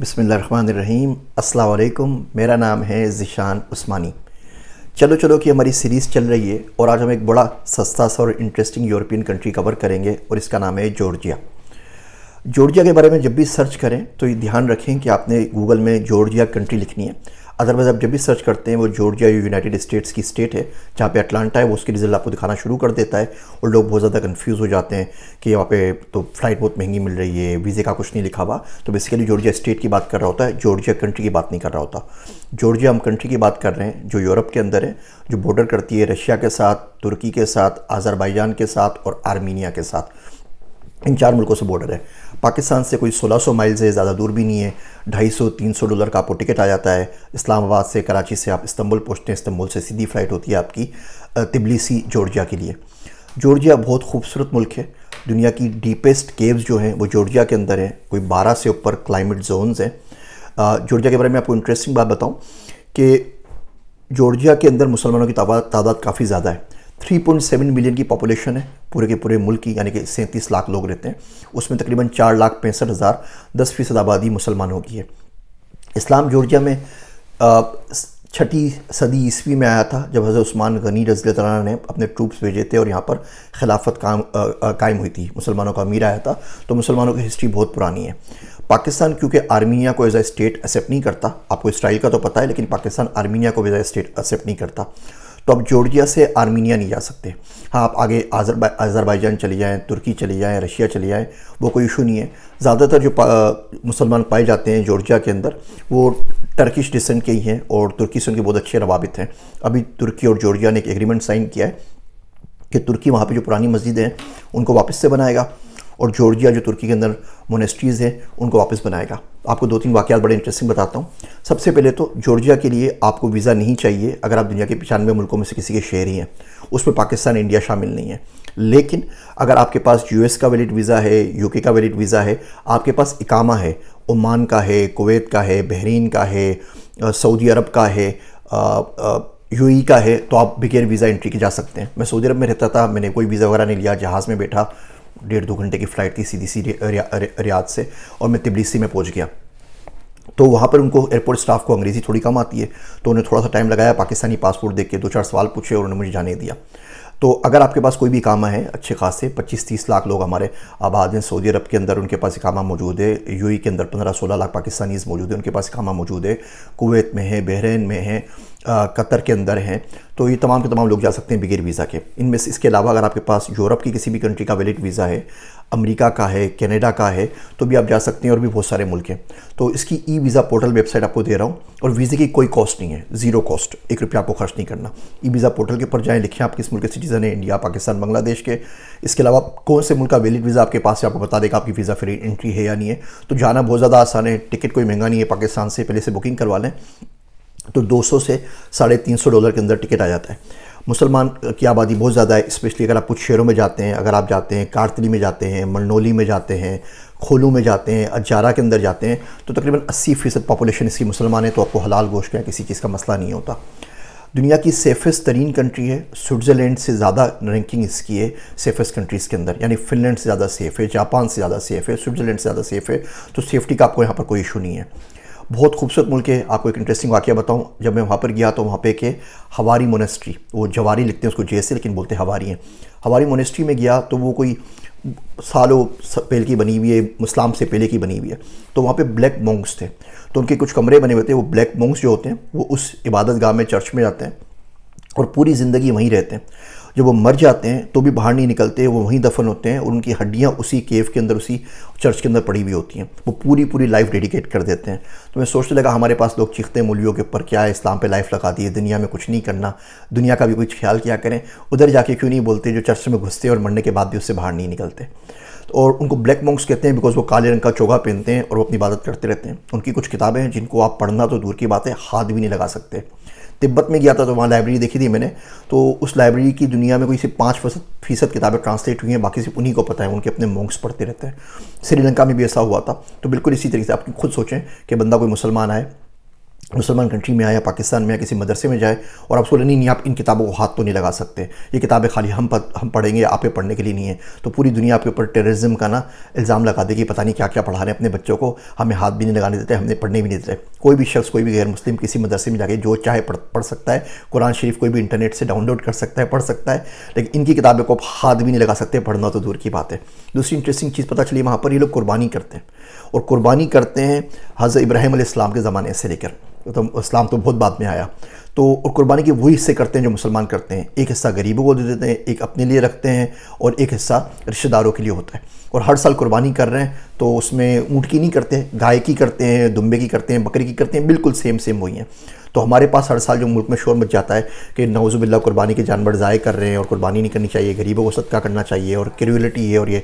बसमीम अल्लाम मेरा नाम है ज़िशान उस्मानी चलो चलो कि हमारी सीरीज़ चल रही है और आज हम एक बड़ा सस्ता सा और इंटरेस्टिंग यूरोपियन कंट्री कवर करेंगे और इसका नाम है जॉर्जिया जॉर्जिया के बारे में जब भी सर्च करें तो ये ध्यान रखें कि आपने गूगल में जॉर्जिया कंट्री लिखनी है अदरवाइज़ आप जब भी सर्च करते हैं वो जॉर्जिया यूनाइटेड स्टेट्स की स्टेट है जहाँ पे अटलांटा है वो उसके रिजल्ट आपको दिखाना शुरू कर देता है और लोग बहुत ज़्यादा कन्फ्यूज़ हो जाते हैं कि वहाँ पे तो फ़्लाइट बहुत महंगी मिल रही है वीज़े का कुछ नहीं लिखा हुआ तो बेसिकली जॉर्जिया स्टेट की बात कर रहा होता है जॉर्जिया कंट्री की बात नहीं कर रहा होता जॉर्जिया हम कंट्री की बात कर रहे हैं जो यूरोप के अंदर है जो बॉर्डर करती है रशिया के साथ तुर्की के साथ आजरबाइजान के साथ और आर्मीनिया के साथ इन चार मुल्कों से बॉर्डर है पाकिस्तान से कोई 1600 माइल से ज़्यादा दूर भी नहीं है 250-300 डॉलर का आपको टिकट आ जाता है इस्लामाबाद से कराची से आप इस्तंबुल पहुँचते हैं इस्तंबुल से सीधी फ़्लाइट होती है आपकी तिबलीसी जॉर्जिया के लिए जॉर्जिया बहुत खूबसूरत मुल्क है दुनिया की डीपेस्ट केव्स जो हैं वो जॉर्जिया के अंदर हैं कोई बारह से ऊपर क्लाइमेट जोनस हैं जॉर्जिया के बारे में आपको इंटरेस्टिंग बात बताऊँ कि जॉर्जिया के अंदर मुसलमानों की तादाद काफ़ी ज़्यादा है 3.7 मिलियन की पॉपुलेशन है पूरे के पूरे मुल्क की यानी कि सैंतीस लाख लोग रहते हैं उसमें तकरीबन चार लाख पैंसठ हज़ार दस फीसद आबादी मुसलमानों की है इस्लाम जॉर्जिया में छठी सदी ईस्वी में आया था जब हज़रत उस्मान गनी रजी तला ने अपने ट्रूप्स भेजे थे और यहाँ पर खिलाफत काम कायम हुई थी मुसलमानों का अमीर आया था तो मुसलमानों की हिस्ट्री बहुत पुरानी है पाकिस्तान क्योंकि आर्मीनिया को एज ए स्टेट एक्सेप्ट नहीं करता आपको इसराइल का तो पता है लेकिन पाकिस्तान आर्मीनिया को एज ए स्टेट एक्सेप्ट नहीं करता तो आप जॉर्जिया से आर्मीनिया नहीं जा सकते हाँ आप आगे आज़रबा आज़रबाईजान चले जाएँ तुर्की चले जाएँ रशिया चले जाएँ वो कोई इशू नहीं है ज़्यादातर जो मुसलमान पाए जाते हैं जॉर्जिया के अंदर वो टर्किश डिसेंट के ही हैं और तुर्की से उनके बहुत अच्छे रवाबित हैं अभी तुर्की और जॉर्जिया ने एक एग्रीमेंट साइन किया है कि तुर्की वहाँ पर जो पुरानी मस्जिदें हैं उनको वापस से बनाएगा और जॉर्जिया जो तुर्की के अंदर मोनेस्ट्रीज़ हैं उनको वापस बनाएगा आपको दो तीन वाक़ बड़े इंटरेस्टिंग बताता हूँ सबसे पहले तो जॉर्जिया के लिए आपको वीज़ा नहीं चाहिए अगर आप दुनिया के पचानवे मुल्कों में से किसी के शहर ही हैं उसमें पाकिस्तान इंडिया शामिल नहीं है लेकिन अगर आपके पास यूएस का वैलिड वीज़ा है यूके का वैलिड वीज़ा है आपके पास इकामा है ओमान का है कुवैत का है बहरीन का है सऊदी अरब का है यूई e का है तो आप बगैर वीज़ा एंट्री के जा सकते हैं मैं सऊदी अरब में रहता था मैंने कोई वीज़ा वगैरह नहीं लिया जहाज़ में बैठा डेढ़ दो घंटे की फ़्लाइट थी सीधी सी रियाद से और मैं तिबलीसी में पहुंच गया तो वहाँ पर उनको एयरपोर्ट स्टाफ को अंग्रेज़ी थोड़ी कम आती है तो उन्हें थोड़ा सा टाइम लगाया पाकिस्तानी पासपोर्ट देख के दो चार सवाल पूछे और उन्होंने मुझे जाने दिया तो अगर आपके पास कोई भी कामा है अच्छे खासे 25-30 लाख लोग हमारे आबाद हैं सऊदी अरब के अंदर उनके पास इकामा मौजूद है यूएई के अंदर 15-16 लाख पाकिस्तानीज़ मौजूद हैं उनके पास इकामा मौजूद है कुवैत में है बहरीन में है कतर के अंदर हैं तो ये तमाम के तमाम लोग जा सकते हैं बगैर वीज़ा के इनमें से इसके अलावा अगर आपके पास यूरोप की किसी भी कंट्री का वैलिड वीज़ा है अमेरिका का है कनाडा का है तो भी आप जा सकते हैं और भी बहुत सारे मुल्क हैं तो इसकी ई वीज़ा पोर्टल वेबसाइट आपको दे रहा हूँ और वीज़े की कोई कॉस्ट नहीं है जीरो कॉस्ट एक रुपया आपको खर्च नहीं करना ई वीज़ा पोर्टल के ऊपर जाएँ लिखें आप किस मुल्क के सिटीज़न है इंडिया पाकिस्तान बांग्लादेश के इसके अलावा कौन से मुल्क का वैलिड वीज़ा आपके पास है आपको बता देगा आपकी वीज़ा फ्री एंट्री है या नहीं है तो जाना बहुत ज़्यादा आसान है टिकट कोई महंगा नहीं है पाकिस्तान से पहले से बुकिंग करवा लें तो 200 से साढ़े तीन सौ डॉलर के अंदर टिकट आ जाता है मुसलमान की आबादी बहुत ज़्यादा है स्पेशली अगर आप कुछ शहरों में जाते हैं अगर आप जाते हैं कार्तली में जाते हैं मंडोली में जाते हैं खोलू में जाते हैं अजारा के अंदर जाते हैं तो तकरीबन 80 फ़ीसद पॉपुलेशन इसकी मुसलमान है तो आपको हलाल गोश्त का किसी चीज़ का मसला नहीं होता दुनिया की सेफेस्ट तरीन कंट्री है स्विट्ज़रलैंड से ज़्यादा रैंकिंग इसकी है सेफेस्ट कंट्रीज़ के अंदर यानी फिनलैंड से ज़्यादा सेफ़ है जापान से ज़्यादा सेफ़ है स्विट्ज़रलैंड से ज़्यादा सेफ़ है तो सेफ्टी का आपको यहाँ पर कोई इशू नहीं है बहुत खूबसूरत मुल्क है आपको एक इंटरेस्टिंग वाक्य बताऊँ जब मैं वहाँ पर गया तो वहाँ पे के हवारी मोनेस्ट्री वो जवारी लिखते हैं उसको जैसे लेकिन बोलते हैं हवारी हैं हवारी मोनेस्ट्री में गया तो वो कोई सालों पहले की बनी हुई है इस्लाम से पहले की बनी हुई है तो वहाँ पे ब्लैक मोंग्स थे तो उनके कुछ कमरे बने हुए थे वो ब्लैक मोंग्स जो होते हैं वो उस इबादत गाह में चर्च में जाते हैं और पूरी ज़िंदगी वहीं रहते हैं जब वो मर जाते हैं तो भी बाहर नहीं निकलते वो वहीं दफन होते हैं और उनकी हड्डियाँ उसी केव के अंदर उसी चर्च के अंदर पड़ी हुई होती हैं वो पूरी पूरी लाइफ डेडिकेट कर देते हैं तो मैं सोचने लगा हमारे पास लोग चीखते मूलियों के ऊपर क्या है इस्लाम पे लाइफ लगा दी है दुनिया में कुछ नहीं करना दुनिया का भी कुछ ख्याल क्या करें उधर जाके क्यों नहीं बोलते जो चर्च में घुसते और मरने के बाद भी उससे बाहर नहीं निकलते तो और उनको ब्लैक मॉन्क्स कहते हैं बिकॉज वो काले रंग का चोगा पहनते हैं और वो अपनी इबादत करते रहते हैं उनकी कुछ किताबें हैं जिनको आप पढ़ना तो दूर की बात है हाथ भी नहीं लगा सकते तिब्बत में गया था तो वहाँ लाइब्रेरी देखी थी मैंने तो उस लाइब्रेरी की दुनिया में कोई सिर्फ पाँच फीसद फीसद किताबें ट्रांसलेट हुई हैं बाकी सिर्फ उन्हीं को पता है उनके अपने मोंग्स पढ़ते रहते हैं श्रीलंका में भी ऐसा हुआ था तो बिल्कुल इसी तरीके से आप खुद सोचें कि बंदा कोई मुसलमान आए मुसलमान कंट्री में आए या पाकिस्तान में या किसी मदरसे में जाए और आप सोलह नहीं नहीं आप इन किताबों को हाथ तो नहीं लगा सकते ये किताबें खाली हम पर, हम पढ़ेंगे आप पे पढ़ने के लिए नहीं है तो पूरी दुनिया आपके ऊपर टेररिज्म का ना इल्ज़ाम लगा देगी पता नहीं क्या क्या पढ़ा रहे हैं अपने बच्चों को हमें हाथ भी नहीं लगाने देते हमने पढ़ने भी नहीं देते कोई भी शख्स कोई भी गैर मुस्लिम किसी मदरसे में जाके जो चाहे पढ़ पढ़ सकता है कुरान शरीफ कोई भी इंटरनेट से डाउनलोड कर सकता है पढ़ सकता है लेकिन इनकी किताबें को आप हाथ भी नहीं लगा सकते पढ़ना तो दूर की बात है दूसरी इंटरेस्टिंग चीज़ पता चली वहाँ पर ये लोग कुर्बानी करते हैं और कुर्बानी करते हैं हज़र इब्राहिम के ज़माने से लेकर तो इस्लाम तो बहुत बाद में आया तो और कुर्बानी के वही हिस्से करते हैं जो मुसलमान करते हैं एक हिस्सा गरीबों को दे देते हैं एक अपने लिए रखते हैं और एक हिस्सा रिश्तेदारों के लिए होता है और हर साल कुर्बानी कर रहे हैं तो उसमें ऊँट की नहीं करते गाय की करते हैं दुम्बे की करते हैं बकरी की करते हैं बिल्कुल सेम सेम वही हैं तो हमारे पास हर साल जो मुल्क में शोर मच जाता है कि नवजुबिल्ला कुर्बानी के जानवर ज़ाय कर रहे हैं और कुर्बानी नहीं करनी चाहिए गरीबों को सदका करना चाहिए और क्रूलिटी है और ये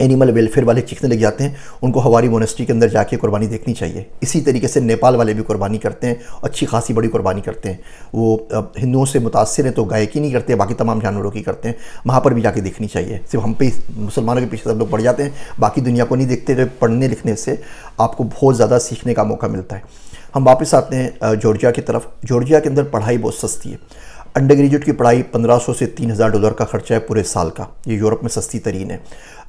एनिमल वेलफेयर वाले चीखने लग जाते हैं उनको हवारी मोनेस्ट्री के अंदर जाके कुर्बानी देखनी चाहिए इसी तरीके से नेपाल वाले भी कुर्बानी करते हैं अच्छी खासी बड़ी कुर्बानी करते हैं वो हिंदुओं से मुतासर हैं तो गाय की नहीं करते बाकी तमाम जानवरों की करते हैं वहाँ पर भी जाके देखनी चाहिए सिर्फ हम पे मुसलमानों के पीछे सब लोग पड़ जाते हैं बाकी दुनिया को नहीं देखते तो पढ़ने लिखने से आपको बहुत ज़्यादा सीखने का मौका मिलता है हम वापस आते हैं जॉर्जिया की तरफ जॉर्जिया के अंदर पढ़ाई बहुत सस्ती है अंडर ग्रेजुएट की पढ़ाई 1500 से 3000 डॉलर का खर्चा है पूरे साल का ये यूरोप में सस्ती तरीन है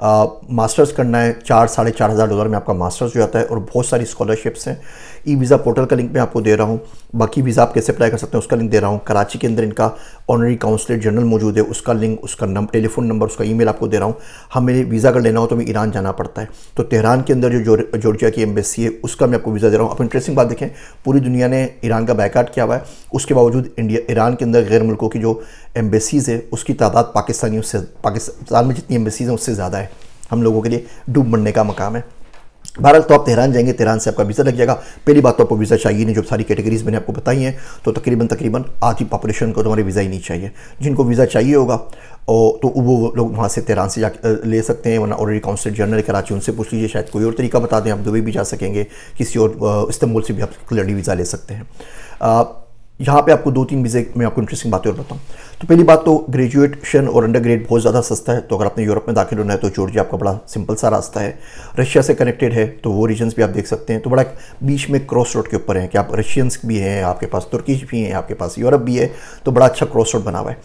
आ, मास्टर्स करना है चार साढ़े चार हज़ार डॉलर में आपका मास्टर्स हो जाता है और बहुत सारी स्कॉलरशिप्स हैं ई वीज़ा पोर्टल का लिंक मैं आपको दे रहा हूँ बाकी वीज़ा आप कैसे अप्लाई कर सकते हैं उसका लिंक दे रहा हूँ कराची के अंदर इनका ऑनरी काउंसलेट जनरल मौजूद है उसका लिंक उसका नंबर टेलीफोन नंबर उसका ईमेल आपको दे रहा हूँ हमें हाँ, वीज़ा अगर लेना हो तो हमें ईरान जाना पड़ता है तो तेहरान के अंदर जो जॉर्जिया की एम्बेसी है उसका मैं आपको वीज़ा दे रहा हूँ आप इंटरेस्टिंग बात देखें पूरी दुनिया ने ईरान का बैकआउट किया हुआ है उसके बावजूद इंडिया ईरान के अंदर गैर मुल्कों की जो एम्बेसीज़ है उसकी तादाद पाकिस्तानियों से पाकिस्तान में जितनी एम्बेसीज़ हैं उससे ज़्यादा है हम लोगों के लिए डूब बनने का मकाम है बहरहाल तो आप तेहरान जाएंगे तेहरान से आपका वीज़ा लग जाएगा पहली बात तो आपको वीज़ा चाहिए नहीं जो सारी कैटेगरीज मैंने आपको बताई हैं तो तकरीबन तकरीबन आधी पॉपुलेशन को तुम्हारे वीज़ा ही नहीं चाहिए जिनको वीज़ा चाहिए होगा और तो वो लोग वहाँ से तेहरान से जा ले सकते हैं वरना ऑलरेडी काउंसलेट जनरल कराची उनसे पूछ लीजिए शायद कोई और तरीका बता दें आप दुबई भी जा सकेंगे किसी और इस्तेमाल से भी आप क्लियरली वीज़ा ले सकते हैं यहाँ पे आपको दो तीन वीज़े में आपको इंटरेस्टिंग बातें और बताऊँ तो पहली बात तो ग्रेजुएशन और अंडर ग्रेड बहुत ज़्यादा सस्ता है तो अगर आपने यूरोप में दाखिल होना है तो जॉर्जिया आपका बड़ा सिंपल सा रास्ता है रशिया से कनेक्टेड है तो वो रीजन्स भी आप देख सकते हैं तो बड़ा बीच में क्रॉस रोड के ऊपर है कि आप रशियंस भी हैं आपके पास तुर्की भी हैं आपके पास यूरोप भी है तो बड़ा अच्छा क्रॉस रोड बना हुआ है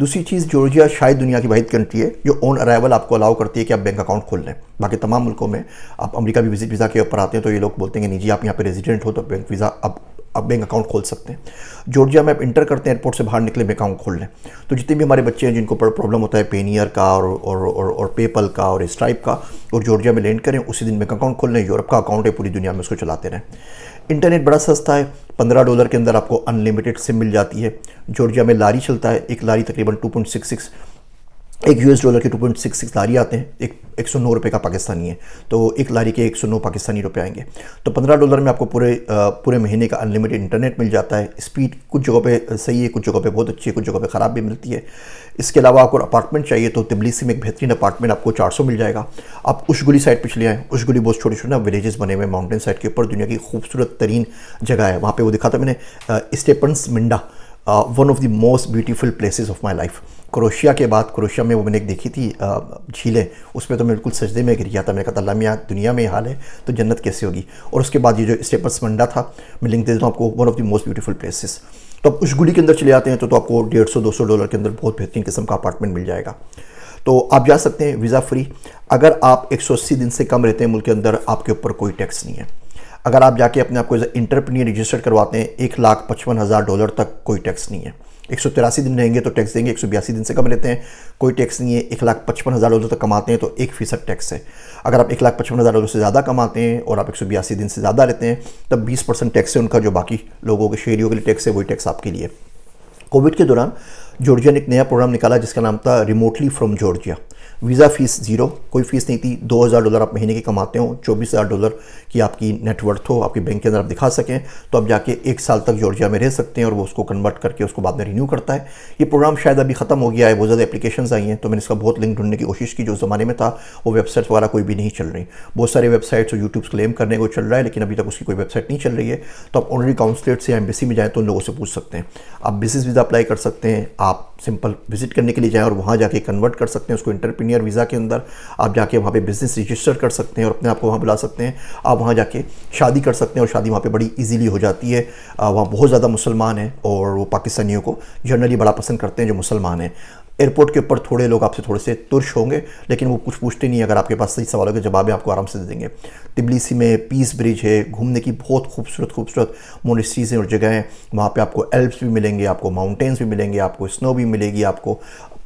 दूसरी चीज़ जॉर्जिया शायद दुनिया की वाहिद कंट्री है जो ऑन अराइवल आपको अलाउ करती है कि आप बैंक अकाउंट खोल लें बाकी तमाम मुल्कों में आप अमेरिका भी विजिट वीज़ा के ऊपर आते हैं तो ये लोग बोलते हैं कि नहीं जी आप यहाँ पर रेजिडेंट हो तो बैंक वीज़ा आप आप बैंक अकाउंट खोल सकते हैं जॉर्जिया में आप इंटर करते हैं एयरपोर्ट से बाहर निकले बैंक अकाउंट खोल लें तो जितने भी हमारे बच्चे हैं जिनको प्रॉब्लम होता है पेनियर का और और और, और पेपल का और स्ट्राइप का और जॉर्जिया में लैंड करें उसी दिन बैंक अकाउंट खोल लें यूरोप का अकाउंट है पूरी दुनिया में उसको चलाते रहें इंटरनेट बड़ा सस्ता है पंद्रह डॉलर के अंदर आपको अनलिमिटेड सिम मिल जाती है जॉर्जिया में लारी चलता है एक लारी तकरीबन टू पॉइंट सिक्स सिक्स एक यूएस डॉलर के 2.66 लारी आते हैं एक एक सौ नौ रुपये का पाकिस्तानी है तो एक लारी के एक सौ नौ पाकिस्तानी रुपये आएंगे तो पंद्रह डॉलर में आपको पूरे पूरे महीने का अनलिमिटेड इंटरनेट मिल जाता है स्पीड कुछ जगह पे सही है कुछ जगह पे बहुत अच्छी है कुछ जगह पे ख़राब भी मिलती है इसके अलावा आपको अपार्टमेंट चाहिए तो तिबली में एक बेहतरीन अपार्टमेंट आपको चार सौ मिल जाएगा आप उशगुली साइड पर चले आएँ उशगुली बहुत छोटे छोटे ना विलेजेस बने हुए माउंटेन साइड के ऊपर दुनिया की खूबसूरत तरीन जगह है वहाँ पर वो दिखा था मैंने Stepantsminda one of the most beautiful places of my life Croatia के बाद क्रोशिया में वो मैंने एक देखी थी झीलें उसमें तो मैं बिल्कुल सजदे में गिर गया था मैंने कहा मियाँ दुनिया में हाल है तो जन्नत कैसे होगी और उसके बाद ये जो स्टेपस मंडा था मैं लिंक दे देता हूँ आपको one of the most beautiful places तो आप उशगुली के अंदर चले जाते हैं तो, तो आपको डेढ़ सौ दो सौ डॉलर के अंदर बहुत बेहतरीन किस्म का अपार्टमेंट मिल जाएगा तो आप जा सकते हैं वीज़ा फ्री अगर आप एक सौ अस्सी दिन से कम रहते हैं मुल्क के अंदर आपके ऊपर कोई टैक्स नहीं है अगर आप जाके अपने आप को एज ए इंटरप्रीनियर रजिस्टर करवाते हैं एक लाख पचपन हज़ार डॉलर तक कोई टैक्स नहीं है एक सौ तिरासी दिन रहेंगे तो टैक्स देंगे एक सौ बयासी दिन से कम रहते हैं कोई टैक्स नहीं है एक लाख पचपन हज़ार डॉलर तक तो कमाते हैं तो एक फ़ीसद टैक्स है अगर आप एक लाख पचपन हज़ार डॉलर से ज़्यादा कमाते हैं और आप एक सौ बयासी दिन से ज़्यादा रहते हैं तब बीस परसेंट टैक्स है उनका जो बाकी लोगों के शहरीों के लिए टैक्स है वही टैक्स आपके लिए कोविड के दौरान जॉर्जिया ने एक नया प्रोग्राम निकाला जिसका नाम था remotely from Georgia visa fee zero कोई फीस नहीं थी दो हज़ार डॉलर आप महीने के कमाते हो चौबीस हज़ार डॉलर की आपकी नेटवर्थ हो आपके बैंक के अंदर आप दिखा सकें तो आप जाके एक साल तक जॉर्जिया में रह सकते हैं और वो उसको कन्वर्ट करके उसको बाद में रिन्यू करता है ये प्रोग्राम शायद अभी ख़त्म हो गया है बहुत ज़्यादा एप्लीकेशन आई हैं तो मैंने इसका बहुत लिंक ढूंढने की कोशिश की जो ज़माने में था वो वेबसाइट्स वगैरह कोई भी नहीं चल रही बहुत सारे वेबसाइट्स और यूट्यूब क्लेम करने को चल रहा है लेकिन अभी तक उसकी कोई वेबसाइट नहीं चल रही है तो आप ऑनरी काउंसलेट से या एम्बेसी में जाएँ तो उन लोगों से पूछ सकते हैं आप बिजनेस वीज़ा अप्लाई कर सकते हैं आप सिंपल विजिट करने के लिए जाएँ और वहाँ जाके कन्वर्ट कर सकते हैं उसको इंटरप्री ओपन ईयर वीज़ा के अंदर आप जाके वहाँ पे बिज़नेस रजिस्टर कर सकते हैं और अपने आप को वहाँ बुला सकते हैं आप वहाँ जाके शादी कर सकते हैं और शादी वहाँ पे बड़ी इजीली हो जाती है वहाँ बहुत ज़्यादा मुसलमान हैं और वो पाकिस्तानियों को जनरली बड़ा पसंद करते हैं जो मुसलमान हैं एयरपोर्ट के ऊपर थोड़े लोग आपसे थोड़े से तुर्श होंगे लेकिन वो कुछ पूछते नहीं अगर आपके पास सही सवालों के जवाब आपको आराम से दे देंगे तिबलीसी में पीस ब्रिज है घूमने की बहुत खूबसूरत खूबसूरत मोनिस्ट्रीज़ हैं और जगह हैं वहाँ पे आपको एल्प्स भी मिलेंगे आपको माउंटेन्स भी मिलेंगे आपको स्नो भी मिलेगी आपको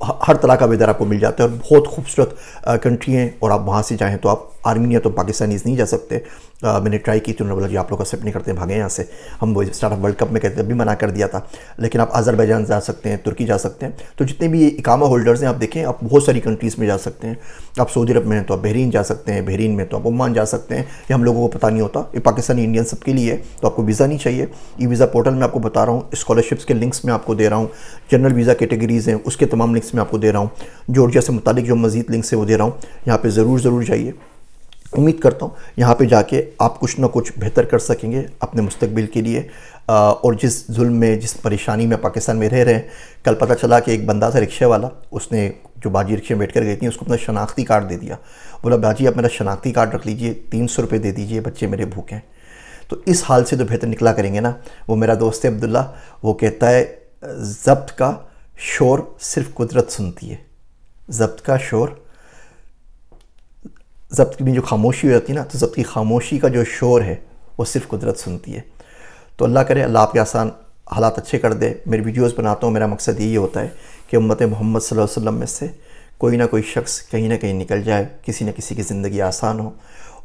हर तरह का वेदर आपको मिल जाता है और बहुत खूबसूरत कंट्री हैं और आप वहाँ से जाएँ तो आप आर्मी तो पाकिस्तानीज नहीं जा सकते आ, मैंने ट्राई की तो उन्होंने बोला कि आप लोग एक्सेप्ट नहीं करते भागे यहाँ से हम वो स्टार्टअप वर्ल्ड कप में कहते भी मना कर दिया था लेकिन आप अजरबैजान जा सकते हैं तुर्की जा सकते हैं तो जितने भी इकामा होल्डर्स हैं आप देखें आप बहुत सारी कंट्रीज़ में जा सकते हैं आप सऊदी अरब में हैं तो आप बहरीन जा सकते हैं बहरीन में तो आप ओमान जा सकते हैं ये हम लोगों को पता नहीं होता ये पाकिस्तानी इंडियन सबके लिए तो आपको वीज़ा नहीं चाहिए ई वीज़ा पोर्टल में आपको बता रहा हूँ स्कॉलरशिप्स के लिंक्स में आपको दे रहा हूँ जनरल वीज़ा कैटेगरीज़ हैं उसके तमाम लिंक्स में आपको दे रहा हूँ जॉर्जिया से मुतालिक जो मजीद लिंक्स है वो दे रहा हूँ यहाँ पर ज़रूर ज़रूर जाइए उम्मीद करता हूँ यहाँ पे जाके आप कुछ ना कुछ बेहतर कर सकेंगे अपने मुस्तबिल के लिए और जिस जुल्म में जिस परेशानी में पाकिस्तान में रह रहे हैं कल पता चला कि एक बंदा था रिक्शे वाला उसने जो बाजी रिक्शे में बैठ कर गई थी उसको अपना शनाख्ती कार्ड दे दिया बोला बाजी आप मेरा शनाख्ती कार्ड रख लीजिए तीन सौ रुपये दे दीजिए बच्चे मेरे भूखे हैं तो इस हाल से जो तो बेहतर निकला करेंगे ना वो मेरा दोस्त है अब्दुल्ला वो कहता है जब्त का शोर सिर्फ कुदरत सुनती है जब्त का शोर जब्त की जो खामोशी हो जाती है ना तो जब्त की खामोशी का जो शोर है वो सिर्फ कुदरत सुनती है तो अल्लाह करे अल्लाह आपके आसान हालात अच्छे कर दे मेरी वीडियोस बनाता हूँ मेरा मकसद यही होता है कि उम्मत मोहम्मद वसल्लम में से कोई ना कोई शख्स कहीं ना कहीं निकल जाए किसी न किसी की ज़िंदगी आसान हो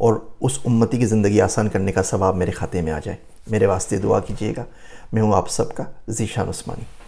और उस उम्मती की ज़िंदगी आसान करने का सवाब मेरे खाते में आ जाए मेरे वास्ते दुआ कीजिएगा मैं हूँ आप सबका जीशान उस्मानी